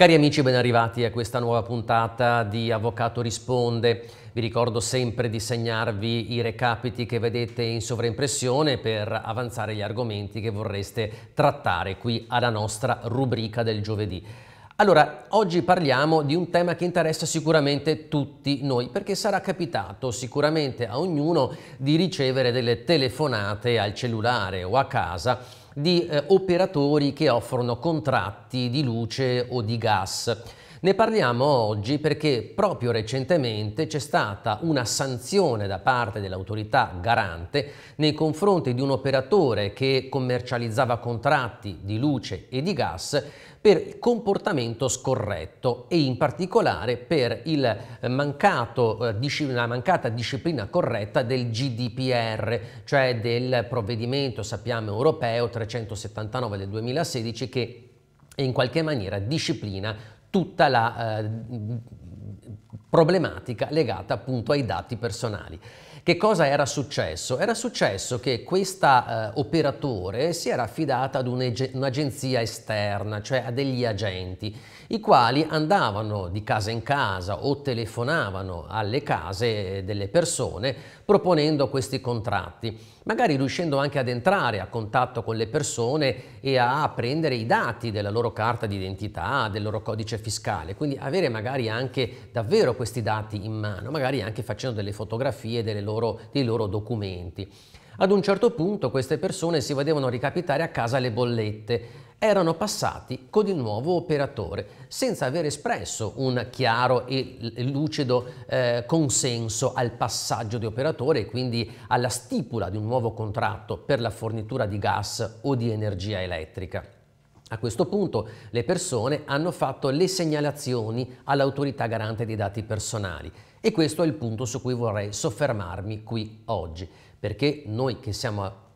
Cari amici, ben arrivati a questa nuova puntata di Avvocato Risponde. Vi ricordo sempre di segnarvi i recapiti che vedete in sovraimpressione per avanzare gli argomenti che vorreste trattare qui alla nostra rubrica del giovedì. Allora, oggi parliamo di un tema che interessa sicuramente tutti noi, perché sarà capitato sicuramente a ognuno di ricevere delle telefonate al cellulare o a casa di eh, operatori che offrono contratti di luce o di gas. Ne parliamo oggi perché proprio recentemente c'è stata una sanzione da parte dell'autorità garante nei confronti di un operatore che commercializzava contratti di luce e di gas per il comportamento scorretto e in particolare per eh, mancato, eh, la mancata disciplina corretta del GDPR, cioè del provvedimento, sappiamo, europeo 379 del 2016 che in qualche maniera disciplina tutta la eh, problematica legata appunto ai dati personali. Che cosa era successo? Era successo che questa eh, operatore si era affidata ad un'agenzia esterna, cioè a degli agenti, i quali andavano di casa in casa o telefonavano alle case eh, delle persone proponendo questi contratti, magari riuscendo anche ad entrare a contatto con le persone e a prendere i dati della loro carta d'identità, del loro codice fiscale, quindi avere magari anche davvero questi dati in mano, magari anche facendo delle fotografie loro, dei loro documenti. Ad un certo punto queste persone si vedevano ricapitare a casa le bollette. Erano passati con il nuovo operatore, senza aver espresso un chiaro e lucido eh, consenso al passaggio di operatore e quindi alla stipula di un nuovo contratto per la fornitura di gas o di energia elettrica. A questo punto le persone hanno fatto le segnalazioni all'autorità garante dei dati personali e questo è il punto su cui vorrei soffermarmi qui oggi perché noi che siamo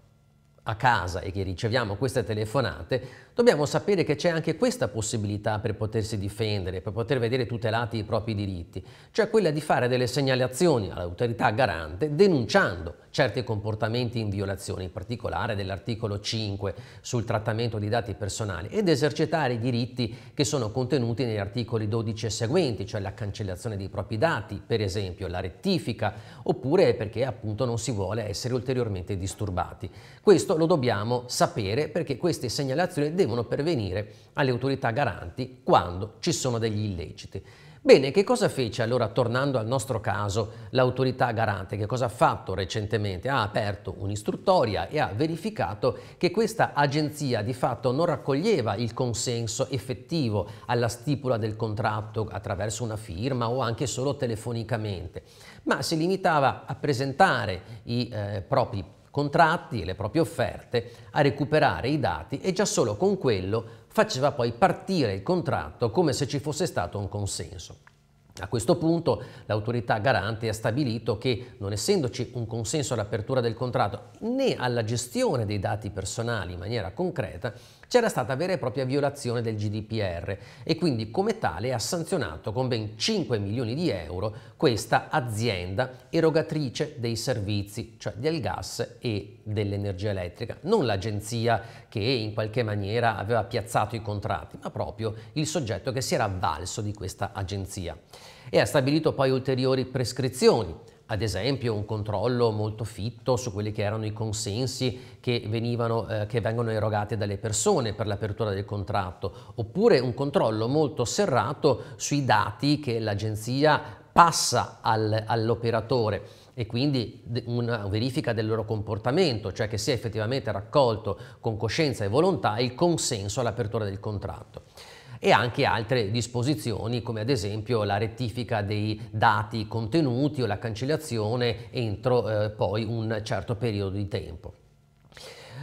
a casa e che riceviamo queste telefonate dobbiamo sapere che c'è anche questa possibilità per potersi difendere, per poter vedere tutelati i propri diritti, cioè quella di fare delle segnalazioni all'autorità garante denunciando certi comportamenti in violazione, in particolare dell'articolo 5 sul trattamento di dati personali ed esercitare i diritti che sono contenuti negli articoli 12 e seguenti, cioè la cancellazione dei propri dati, per esempio la rettifica, oppure perché appunto non si vuole essere ulteriormente disturbati. Questo lo dobbiamo sapere perché queste segnalazioni devono pervenire alle autorità garanti quando ci sono degli illeciti. Bene, che cosa fece allora, tornando al nostro caso, l'autorità garante? Che cosa ha fatto recentemente? Ha aperto un'istruttoria e ha verificato che questa agenzia di fatto non raccoglieva il consenso effettivo alla stipula del contratto attraverso una firma o anche solo telefonicamente, ma si limitava a presentare i eh, propri contratti e le proprie offerte, a recuperare i dati e già solo con quello faceva poi partire il contratto come se ci fosse stato un consenso. A questo punto l'autorità garante ha stabilito che, non essendoci un consenso all'apertura del contratto né alla gestione dei dati personali in maniera concreta, c'era stata vera e propria violazione del GDPR e quindi come tale ha sanzionato con ben 5 milioni di euro questa azienda erogatrice dei servizi, cioè del gas e dell'energia elettrica, non l'agenzia che in qualche maniera aveva piazzato i contratti, ma proprio il soggetto che si era avvalso di questa agenzia e ha stabilito poi ulteriori prescrizioni, ad esempio un controllo molto fitto su quelli che erano i consensi che, venivano, eh, che, vengono erogati dalle persone per l'apertura del contratto, oppure un controllo molto serrato sui dati che l'agenzia passa al, all'operatore e quindi una verifica del loro comportamento, cioè che sia effettivamente raccolto con coscienza e volontà il consenso all'apertura del contratto e anche altre disposizioni come ad esempio la rettifica dei dati contenuti o la cancellazione entro eh, poi un certo periodo di tempo.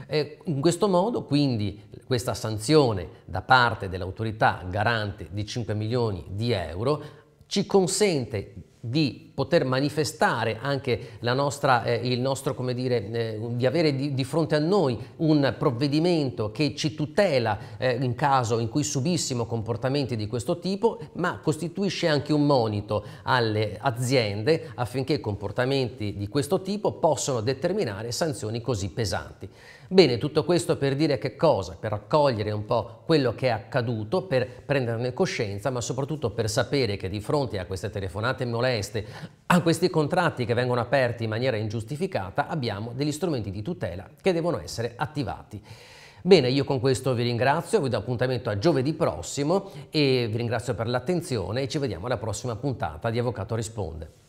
Eh, in questo modo quindi questa sanzione da parte dell'autorità garante di 5 milioni di euro ci consente di poter manifestare anche la nostra, eh, il nostro, come dire, eh, di avere di, di, fronte a noi un provvedimento che ci tutela eh, in caso in cui subissimo comportamenti di questo tipo, ma costituisce anche un monito alle aziende affinché comportamenti di questo tipo possano determinare sanzioni così pesanti. Bene, tutto questo per dire che cosa? Per raccogliere un po' quello che è accaduto, per prenderne coscienza, ma soprattutto per sapere che di fronte a queste telefonate moleste foreste, a questi contratti che vengono aperti in maniera ingiustificata abbiamo degli strumenti di tutela che devono essere attivati. Bene, io con questo vi ringrazio, vi do appuntamento a giovedì prossimo e vi ringrazio per l'attenzione e ci vediamo alla prossima puntata di Avvocato Risponde.